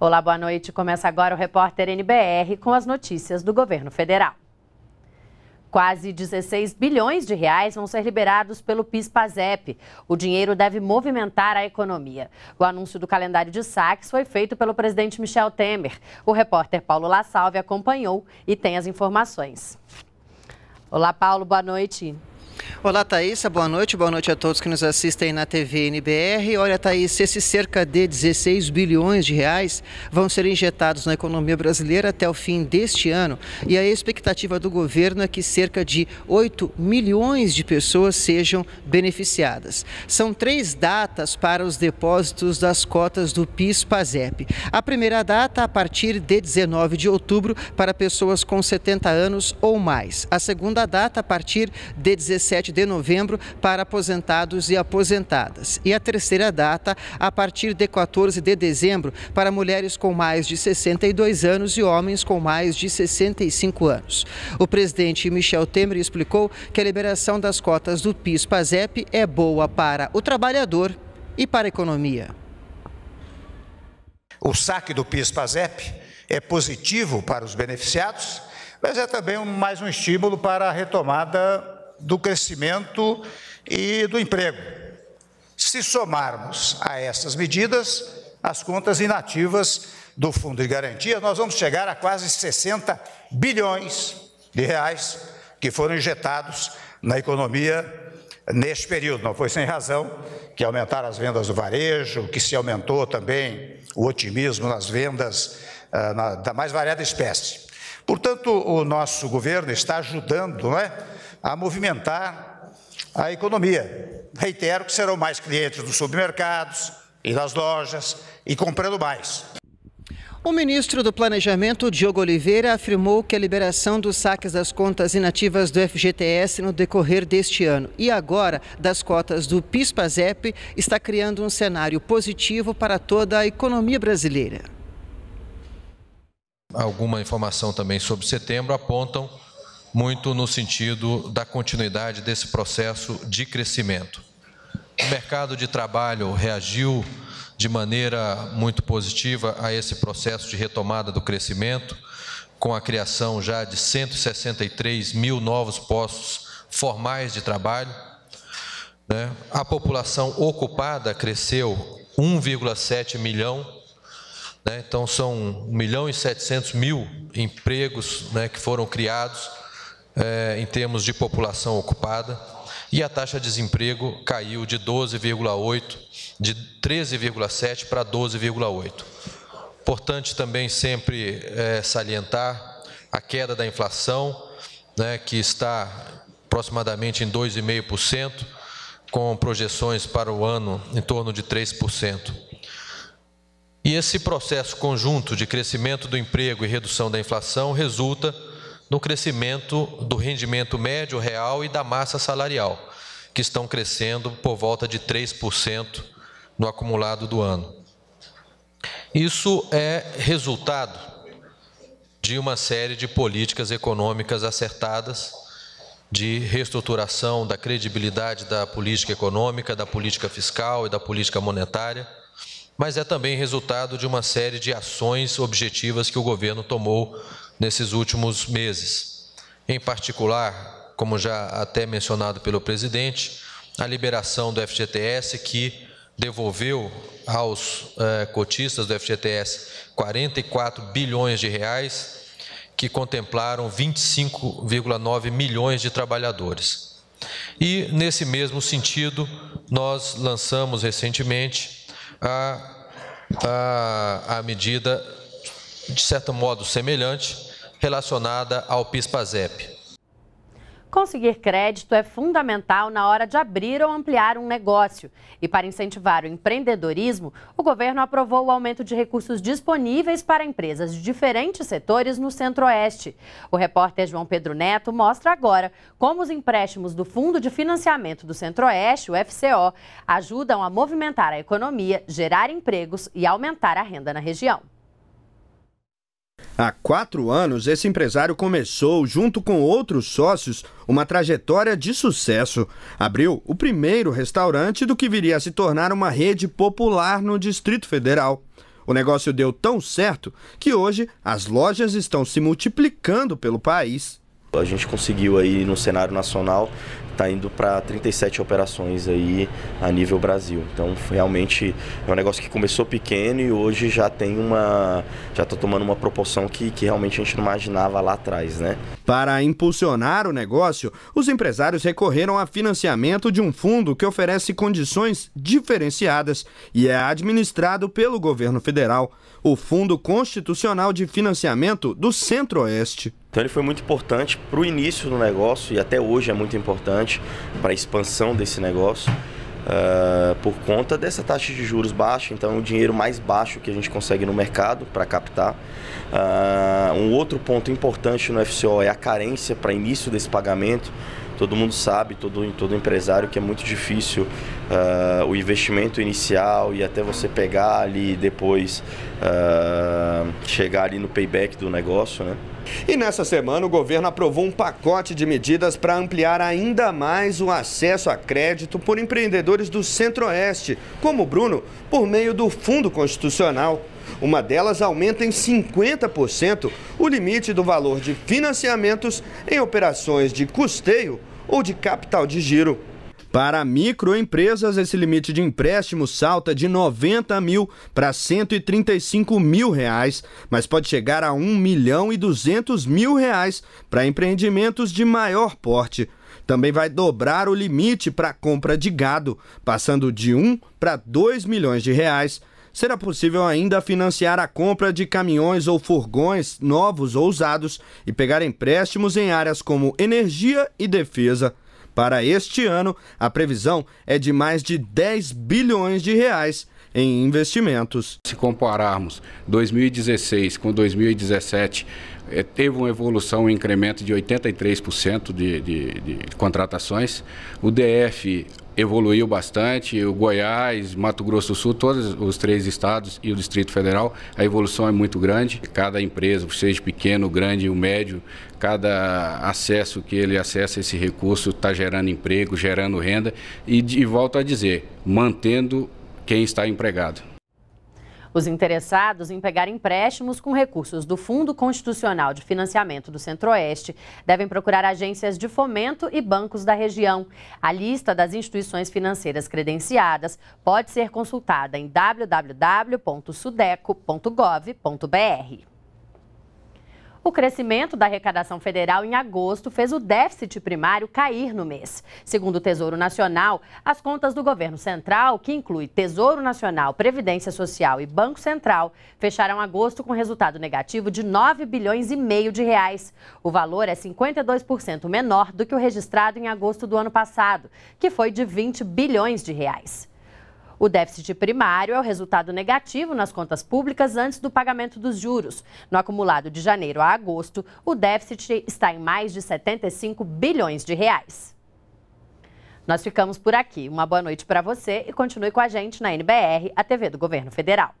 Olá, boa noite. Começa agora o repórter NBR com as notícias do governo federal. Quase 16 bilhões de reais vão ser liberados pelo PIS/PASEP. O dinheiro deve movimentar a economia. O anúncio do calendário de saques foi feito pelo presidente Michel Temer. O repórter Paulo Lassalve acompanhou e tem as informações. Olá, Paulo, boa noite. Olá, Thaisa, boa noite. Boa noite a todos que nos assistem na TV NBR. Olha, Thaís, esses cerca de 16 bilhões de reais vão ser injetados na economia brasileira até o fim deste ano. E a expectativa do governo é que cerca de 8 milhões de pessoas sejam beneficiadas. São três datas para os depósitos das cotas do PIS-PASEP. A primeira data a partir de 19 de outubro para pessoas com 70 anos ou mais. A segunda data a partir de 17 de novembro para aposentados e aposentadas. E a terceira data, a partir de 14 de dezembro, para mulheres com mais de 62 anos e homens com mais de 65 anos. O presidente Michel Temer explicou que a liberação das cotas do PIS-PASEP é boa para o trabalhador e para a economia. O saque do PIS-PASEP é positivo para os beneficiados, mas é também mais um estímulo para a retomada do crescimento e do emprego. Se somarmos a essas medidas as contas inativas do Fundo de Garantia, nós vamos chegar a quase 60 bilhões de reais que foram injetados na economia neste período. Não foi sem razão que aumentaram as vendas do varejo, que se aumentou também o otimismo nas vendas ah, na, da mais variada espécie. Portanto, o nosso governo está ajudando, não é? a movimentar a economia. Reitero que serão mais clientes dos supermercados e das lojas e comprando mais. O ministro do Planejamento, Diogo Oliveira, afirmou que a liberação dos saques das contas inativas do FGTS no decorrer deste ano e agora das cotas do PIS-PASEP está criando um cenário positivo para toda a economia brasileira. Alguma informação também sobre setembro apontam muito no sentido da continuidade desse processo de crescimento. O mercado de trabalho reagiu de maneira muito positiva a esse processo de retomada do crescimento, com a criação já de 163 mil novos postos formais de trabalho. Né? A população ocupada cresceu 1,7 milhão, né? então são 1 milhão e 700 mil empregos né, que foram criados é, em termos de população ocupada, e a taxa de desemprego caiu de 12,8 de 13,7 para 12,8. Importante também sempre é, salientar a queda da inflação, né, que está aproximadamente em 2,5%, com projeções para o ano em torno de 3%. E esse processo conjunto de crescimento do emprego e redução da inflação resulta no crescimento do rendimento médio real e da massa salarial, que estão crescendo por volta de 3% no acumulado do ano. Isso é resultado de uma série de políticas econômicas acertadas, de reestruturação da credibilidade da política econômica, da política fiscal e da política monetária mas é também resultado de uma série de ações objetivas que o governo tomou nesses últimos meses. Em particular, como já até mencionado pelo presidente, a liberação do FGTS, que devolveu aos eh, cotistas do FGTS 44 bilhões de reais, que contemplaram 25,9 milhões de trabalhadores. E, nesse mesmo sentido, nós lançamos recentemente a a, tá a medida, de certo modo, semelhante relacionada ao PIS-PASEP. Conseguir crédito é fundamental na hora de abrir ou ampliar um negócio. E para incentivar o empreendedorismo, o governo aprovou o aumento de recursos disponíveis para empresas de diferentes setores no Centro-Oeste. O repórter João Pedro Neto mostra agora como os empréstimos do Fundo de Financiamento do Centro-Oeste, o FCO, ajudam a movimentar a economia, gerar empregos e aumentar a renda na região. Há quatro anos, esse empresário começou, junto com outros sócios, uma trajetória de sucesso. Abriu o primeiro restaurante do que viria a se tornar uma rede popular no Distrito Federal. O negócio deu tão certo que hoje as lojas estão se multiplicando pelo país. A gente conseguiu aí no cenário nacional está indo para 37 operações aí a nível Brasil. Então realmente é um negócio que começou pequeno e hoje já tem uma já está tomando uma proporção que, que realmente a gente não imaginava lá atrás, né? Para impulsionar o negócio, os empresários recorreram a financiamento de um fundo que oferece condições diferenciadas e é administrado pelo governo federal, o Fundo Constitucional de Financiamento do Centro-Oeste. Então ele foi muito importante para o início do negócio e até hoje é muito importante para a expansão desse negócio. Uh, por conta dessa taxa de juros baixa, então o dinheiro mais baixo que a gente consegue no mercado para captar. Uh, um outro ponto importante no FCO é a carência para início desse pagamento todo mundo sabe, todo, todo empresário, que é muito difícil uh, o investimento inicial e até você pegar ali e depois uh, chegar ali no payback do negócio, né? E nessa semana o governo aprovou um pacote de medidas para ampliar ainda mais o acesso a crédito por empreendedores do Centro-Oeste, como o Bruno, por meio do Fundo Constitucional. Uma delas aumenta em 50% o limite do valor de financiamentos em operações de custeio ou de capital de giro. Para microempresas, esse limite de empréstimo salta de 90 mil para 135 mil reais, mas pode chegar a 1 milhão e 200 mil reais para empreendimentos de maior porte. Também vai dobrar o limite para compra de gado, passando de 1 para 2 milhões de reais será possível ainda financiar a compra de caminhões ou furgões novos ou usados e pegar empréstimos em áreas como energia e defesa. Para este ano, a previsão é de mais de 10 bilhões de reais em investimentos. Se compararmos 2016 com 2017, eh, teve uma evolução, um incremento de 83% de, de, de contratações. O DF evoluiu bastante, o Goiás, Mato Grosso do Sul, todos os três estados e o Distrito Federal, a evolução é muito grande. Cada empresa, seja pequeno, grande ou médio, cada acesso que ele acessa esse recurso está gerando emprego, gerando renda e, de volta a dizer, mantendo quem está empregado. Os interessados em pegar empréstimos com recursos do Fundo Constitucional de Financiamento do Centro-Oeste devem procurar agências de fomento e bancos da região. A lista das instituições financeiras credenciadas pode ser consultada em www.sudeco.gov.br. O crescimento da arrecadação federal em agosto fez o déficit primário cair no mês. Segundo o Tesouro Nacional, as contas do governo central, que inclui Tesouro Nacional, Previdência Social e Banco Central, fecharam agosto com resultado negativo de 9 bilhões e meio de reais. O valor é 52% menor do que o registrado em agosto do ano passado, que foi de 20 bilhões de reais. O déficit primário é o resultado negativo nas contas públicas antes do pagamento dos juros. No acumulado de janeiro a agosto, o déficit está em mais de 75 bilhões de reais. Nós ficamos por aqui. Uma boa noite para você e continue com a gente na NBR, a TV do Governo Federal.